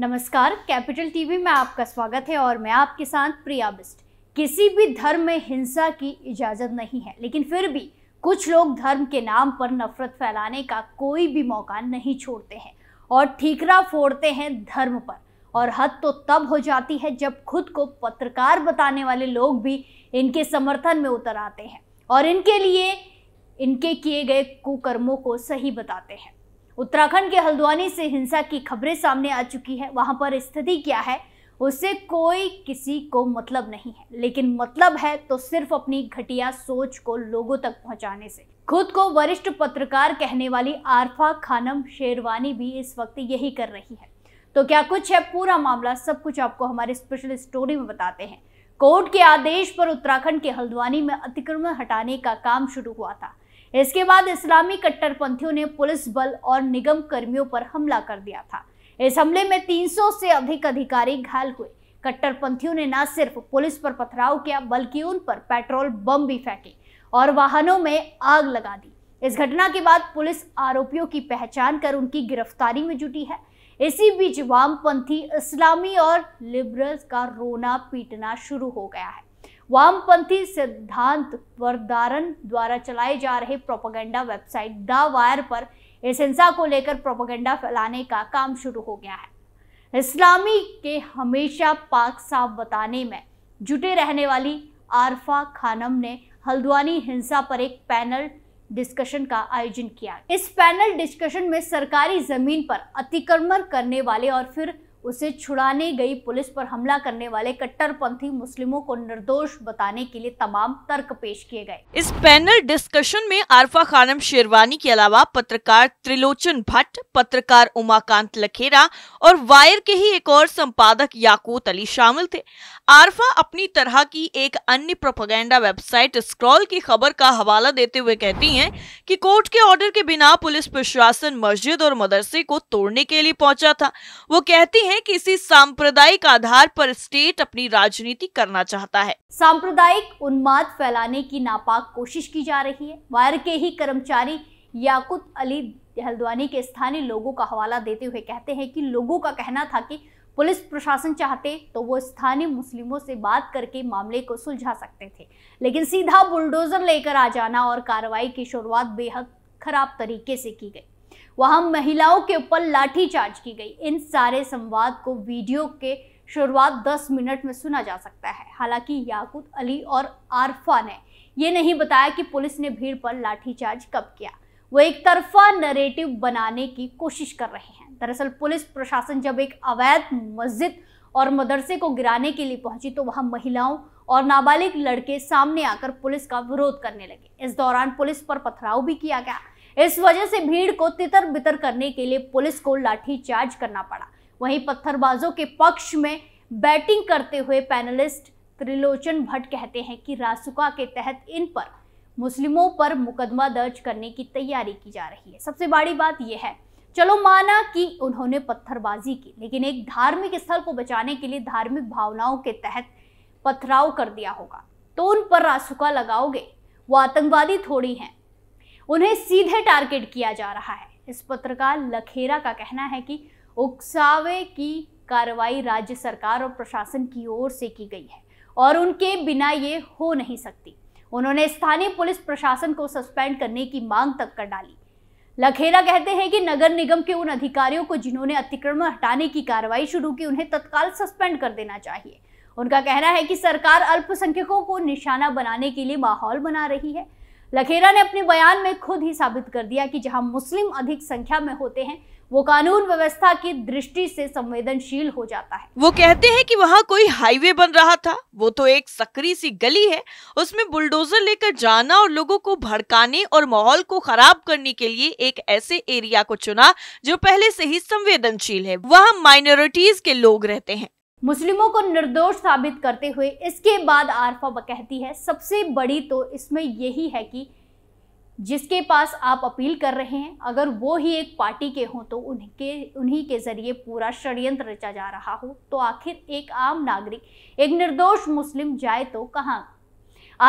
नमस्कार capital TV में आपका स्वागत है और मैं आपके साथ प्रिया बिस्ट किसी भी धर्म में हिंसा की इजाज़त नहीं है लेकिन फिर भी कुछ लोग धर्म के नाम पर नफरत फैलाने का कोई भी मौका नहीं छोड़ते हैं और ठीकरा फोड़ते हैं धर्म पर और हद तो तब हो जाती है जब खुद को पत्रकार बताने वाले लोग भी इनके समर्थन में उतर आते हैं और इनके लिए इनके किए गए कुकर्मों को सही बताते हैं उत्तराखंड के हल्द्वानी से हिंसा की खबरें सामने आ चुकी है वहां पर स्थिति क्या है उससे कोई किसी को मतलब नहीं है लेकिन मतलब है तो सिर्फ अपनी घटिया सोच को लोगों तक पहुंचाने से खुद को वरिष्ठ पत्रकार कहने वाली आरफा खानम शेरवानी भी इस वक्त यही कर रही है तो क्या कुछ है पूरा मामला सब कुछ आपको हमारे स्पेशल स्टोरी में बताते हैं कोर्ट के आदेश पर उत्तराखंड के हल्द्वानी में अतिक्रमण हटाने का काम शुरू हुआ था इसके बाद इस्लामी कट्टरपंथियों ने पुलिस बल और निगम कर्मियों पर हमला कर दिया था इस हमले में 300 से अधिक अधिकारी घायल हुए कट्टरपंथियों ने न सिर्फ पुलिस पर पथराव किया बल्कि उन पर पेट्रोल बम भी फेंके और वाहनों में आग लगा दी इस घटना के बाद पुलिस आरोपियों की पहचान कर उनकी गिरफ्तारी में जुटी है इसी बीच वामपंथी इस्लामी और लिबरल्स का रोना पीटना शुरू हो गया है वामपंथी सिद्धांत वरदारन द्वारा चलाए जा रहे प्रोपोगंडा वेबसाइट द वायर पर इस हिंसा को लेकर प्रोपोगंडा फैलाने का काम शुरू हो गया है इस्लामी के हमेशा पाक साफ बताने में जुटे रहने वाली आरफा खानम ने हल्द्वानी हिंसा पर एक पैनल डिस्कशन का आयोजन किया इस पैनल डिस्कशन में सरकारी जमीन पर अतिक्रमण करने वाले और फिर उसे छुड़ाने गई पुलिस पर हमला करने वाले कट्टरपंथी मुस्लिमों को निर्दोष बताने के लिए तमाम तर्क पेश किए गए इस पैनल डिस्कशन में आरफा खानम शेरवानी के अलावा पत्रकार त्रिलोचन भट्ट पत्रकार उमाकांत लखेरा और वायर के ही एक और संपादक याकूत अली शामिल थे आरफा अपनी तरह की एक अन्य प्रोपोगेंडा वेबसाइट स्क्रॉल की खबर का हवाला देते हुए कहती है कि कोर्ट के ऑर्डर के बिना पुलिस प्रशासन मस्जिद और मदरसे को तोड़ने के लिए पहुंचा था वो कहती है हैं कि इसी सांप्रदायिक आधार पर स्टेट अपनी राजनीति करना चाहता है सांप्रदायिक उन्माद फैलाने की नापाक कोशिश की जा रही है वायर के ही कर्मचारी याकुत अली हल्द्वानी के स्थानीय लोगों का हवाला देते हुए कहते हैं कि लोगों का कहना था कि पुलिस प्रशासन चाहते तो वो स्थानीय मुस्लिमों से बात करके मामले को सुलझा सकते थे लेकिन सीधा बुलडोजर लेकर आ जाना और कार्रवाई की शुरुआत बेहद खराब तरीके से की गई वहां महिलाओं के ऊपर लाठीचार्ज की गई इन सारे संवाद को वीडियो के शुरुआत 10 मिनट में सुना जा सकता है हालांकि याकूत अली और आरफा ने ये नहीं बताया कि पुलिस ने भीड़ पर लाठीचार्ज कब किया वो एक तरफा नरेटिव बनाने की कोशिश कर रहे हैं दरअसल पुलिस प्रशासन जब एक अवैध मस्जिद और मदरसे को गिराने के लिए पहुंची तो वहां महिलाओं और नाबालिग लड़के सामने आकर पुलिस का विरोध करने लगे इस दौरान पुलिस पर पथराव भी किया गया इस वजह से भीड़ को तितर बितर करने के लिए पुलिस को लाठीचार्ज करना पड़ा वहीं पत्थरबाजों के पक्ष में बैटिंग करते हुए पैनलिस्ट त्रिलोचन भट्ट कहते हैं कि रासुका के तहत इन पर मुस्लिमों पर मुकदमा दर्ज करने की तैयारी की जा रही है सबसे बड़ी बात यह है चलो माना कि उन्होंने पत्थरबाजी की लेकिन एक धार्मिक स्थल को बचाने के लिए धार्मिक भावनाओं के तहत पथराव कर दिया होगा तो उन पर रासुका लगाओगे वो आतंकवादी थोड़ी हैं उन्हें सीधे टारगेट किया जा रहा है इस पत्रकार लखेरा का कहना है कि उकसावे की कार्रवाई राज्य सरकार और प्रशासन की ओर से की गई है और उनके बिना ये हो नहीं सकती उन्होंने स्थानीय पुलिस प्रशासन को सस्पेंड करने की मांग तक कर डाली लखेरा कहते हैं कि नगर निगम के उन अधिकारियों को जिन्होंने अतिक्रमण हटाने की कार्रवाई शुरू की उन्हें तत्काल सस्पेंड कर देना चाहिए उनका कहना है कि सरकार अल्पसंख्यकों को निशाना बनाने के लिए माहौल बना रही है लखेरा ने अपने बयान में खुद ही साबित कर दिया कि जहां मुस्लिम अधिक संख्या में होते हैं वो कानून व्यवस्था की दृष्टि से संवेदनशील हो जाता है वो कहते हैं कि वहाँ कोई हाईवे बन रहा था वो तो एक सकरी सी गली है उसमें बुलडोजर लेकर जाना और लोगों को भड़काने और माहौल को खराब करने के लिए एक ऐसे एरिया को चुना जो पहले से ही संवेदनशील है वहाँ माइनॉरिटीज के लोग रहते हैं मुस्लिमों को निर्दोष साबित करते हुए इसके बाद आरफा कहती है सबसे बड़ी तो इसमें यही है कि जिसके पास आप अपील कर रहे हैं अगर वो ही एक पार्टी के हों तो उनके उन्हीं के ज़रिए पूरा षड्यंत्र रचा जा रहा हो तो आखिर एक आम नागरिक एक निर्दोष मुस्लिम जाए तो कहाँ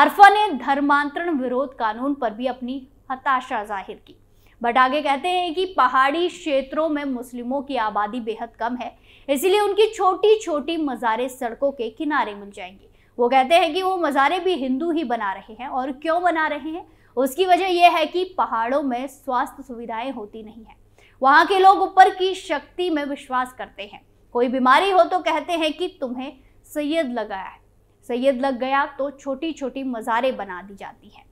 आरफा ने धर्मांतरण विरोध कानून पर भी अपनी हताशा जाहिर की बट आगे कहते हैं कि पहाड़ी क्षेत्रों में मुस्लिमों की आबादी बेहद कम है इसीलिए उनकी छोटी छोटी मज़ारे सड़कों के किनारे मिल जाएंगी वो कहते हैं कि वो मज़ारे भी हिंदू ही बना रहे हैं और क्यों बना रहे हैं उसकी वजह यह है कि पहाड़ों में स्वास्थ्य सुविधाएं होती नहीं हैं वहाँ के लोग ऊपर की शक्ति में विश्वास करते हैं कोई बीमारी हो तो कहते हैं कि तुम्हें सैयद लगाया है सैयद लग गया तो छोटी छोटी मज़ारे बना दी जाती हैं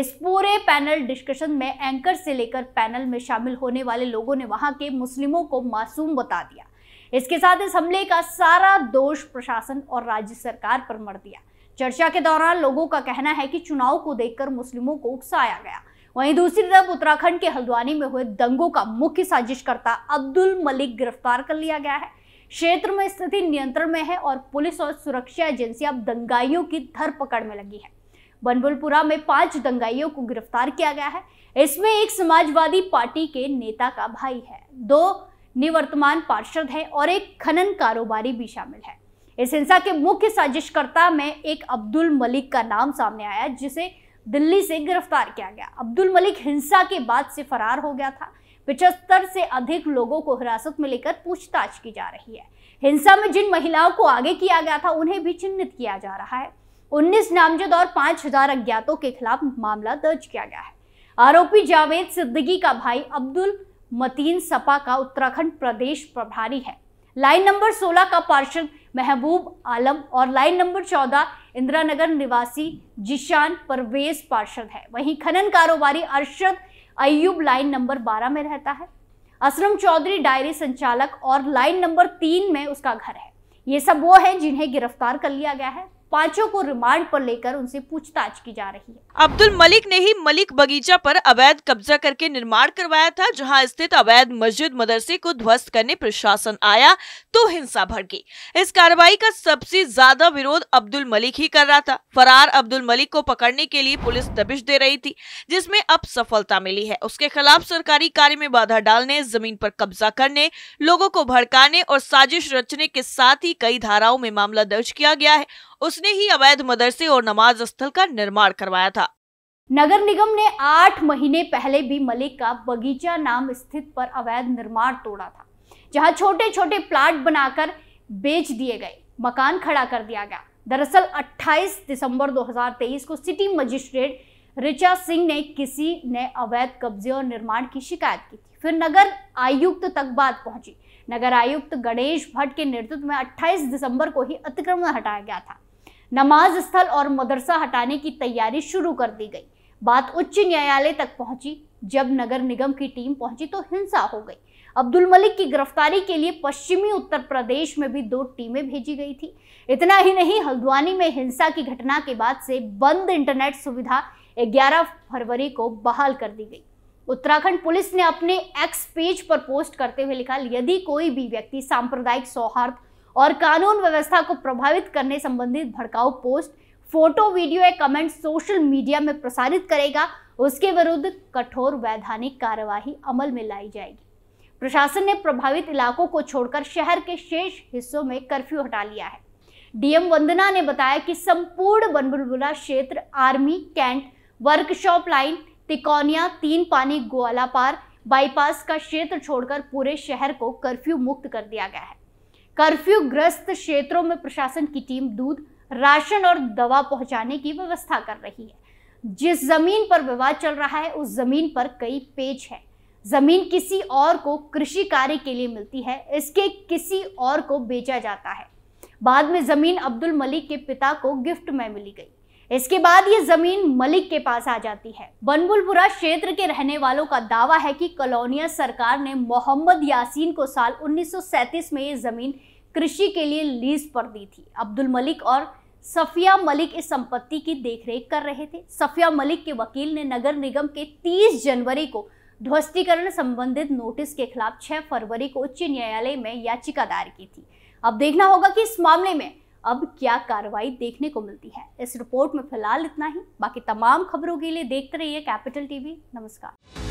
इस पूरे पैनल डिस्कशन में एंकर से लेकर पैनल में शामिल होने वाले लोगों ने वहां के मुस्लिमों को मासूम बता दिया इसके साथ इस हमले का सारा दोष प्रशासन और राज्य सरकार पर मर दिया चर्चा के दौरान लोगों का कहना है कि चुनाव को देखकर मुस्लिमों को उकसाया गया वहीं दूसरी तरफ उत्तराखंड के हल्द्वानी में हुए दंगों का मुख्य साजिशकर्ता अब्दुल मलिक गिरफ्तार कर लिया गया है क्षेत्र में स्थिति नियंत्रण में है और पुलिस और सुरक्षा एजेंसियां दंगाइयों की धरपकड़ में लगी है बनबुलपुरा में पांच दंगाइयों को गिरफ्तार किया गया है इसमें एक समाजवादी पार्टी के नेता का भाई है दो निवर्तमान पार्षद हैं और एक खनन कारोबारी भी शामिल है इस हिंसा के मुख्य साजिशकर्ता में एक अब्दुल मलिक का नाम सामने आया जिसे दिल्ली से गिरफ्तार किया गया अब्दुल मलिक हिंसा के बाद से फरार हो गया था पिछहत्तर से अधिक लोगों को हिरासत में लेकर पूछताछ की जा रही है हिंसा में जिन महिलाओं को आगे किया गया था उन्हें भी चिन्हित किया जा रहा है 19 नामजद और हजार अज्ञातों के खिलाफ मामला दर्ज किया गया है आरोपी जावेद सिद्दीकी का भाई अब्दुल मतीन सपा का उत्तराखंड प्रदेश प्रभारी है लाइन नंबर 16 का पार्षद महबूब आलम और लाइन नंबर 14 इंदिरा नगर निवासी जिशान परवेज पार्षद है वहीं खनन कारोबारी अरशद अयूब लाइन नंबर 12 में रहता है असलम चौधरी डायरी संचालक और लाइन नंबर तीन में उसका घर है ये सब वो है जिन्हें गिरफ्तार कर लिया गया है पांचों को रिमांड पर लेकर उनसे पूछताछ की जा रही है अब्दुल मलिक ने ही मलिक बगीचा पर अवैध कब्जा करके निर्माण करवाया था जहां स्थित अवैध मस्जिद मदरसे को ध्वस्त करने प्रशासन आया तो हिंसा भड़की इस कार्रवाई का सबसे ज्यादा विरोध अब्दुल मलिक ही कर रहा था फरार अब्दुल मलिक को पकड़ने के लिए पुलिस दबिश दे रही थी जिसमे अब सफलता मिली है उसके खिलाफ सरकारी कार्य में बाधा डालने जमीन पर कब्जा करने लोगों को भड़काने और साजिश रचने के साथ ही कई धाराओं में मामला दर्ज किया गया है उस उसने ही अवैध मदरसे और नमाज स्थल का निर्माण करवाया था नगर निगम ने आठ महीने पहले भी मलिक का बगीचा नाम स्थित पर अवैध निर्माण तोड़ा था जहां छोटे छोटे प्लाट बनाकर बेच दिए गए मकान खड़ा कर दिया गया दरअसल 28 दिसंबर 2023 को सिटी मजिस्ट्रेट ऋचा सिंह ने किसी ने अवैध कब्जे और निर्माण की शिकायत की थी फिर नगर आयुक्त तक बात पहुंची नगर आयुक्त गणेश भट्ट के नेतृत्व में 28 दिसंबर को ही अतिक्रमण हटाया गया था नमाज स्थल और मदरसा हटाने की तैयारी शुरू कर दी गई बात उच्च न्यायालय तक पहुंची जब नगर निगम की टीम पहुंची तो हिंसा हो गई अब्दुल मलिक की गिरफ्तारी के लिए पश्चिमी उत्तर प्रदेश में भी दो टीमें भेजी गई थी इतना ही नहीं हल्द्वानी में हिंसा की घटना के बाद से बंद इंटरनेट सुविधा 11 फरवरी को बहाल कर दी गई उत्तराखंड पुलिस ने अपने एक्स पेज पर पोस्ट करते हुए लिखा यदि कोई भी व्यक्ति सांप्रदायिक सौहार्द और कानून व्यवस्था को प्रभावित करने संबंधित भड़काऊ पोस्ट फोटो वीडियो या कमेंट सोशल मीडिया में प्रसारित करेगा उसके विरुद्ध कठोर वैधानिक कार्यवाही अमल में लाई जाएगी प्रशासन ने प्रभावित इलाकों को छोड़कर शहर के शेष हिस्सों में कर्फ्यू हटा लिया है डीएम वंदना ने बताया कि संपूर्ण बनबुलबुला क्षेत्र army cantt workshop line Tikonia Teen Pani ग्वालापार bypass का क्षेत्र छोड़कर पूरे शहर को कर्फ्यू मुक्त कर दिया गया है कर्फ्यू ग्रस्त क्षेत्रों में प्रशासन की टीम दूध राशन और दवा पहुंचाने की व्यवस्था कर रही है जिस जमीन पर विवाद चल रहा है उस जमीन पर कई पेच है जमीन किसी और को कृषि कार्य के लिए मिलती है इसके किसी और को बेचा जाता है बाद में जमीन अब्दुल मलिक के पिता को गिफ्ट में मिली गई इसके बाद ये जमीन मलिक के पास आ जाती है बनबुलपुरा क्षेत्र के रहने वालों का दावा है कि कॉलोनिया सरकार ने मोहम्मद यासीन को साल 1937 में ये जमीन कृषि के लिए लीज पर दी थी अब्दुल मलिक और सफिया मलिक इस संपत्ति की देखरेख कर रहे थे सफिया मलिक के वकील ने नगर निगम के 30 जनवरी को ध्वस्तीकरण संबंधित नोटिस के खिलाफ 6 फरवरी को उच्च न्यायालय में याचिका दायर की थी अब देखना होगा कि इस मामले में अब क्या कार्रवाई देखने को मिलती है इस रिपोर्ट में फिलहाल इतना ही बाकी तमाम खबरों के लिए देखते रहिए कैपिटल टीवी नमस्कार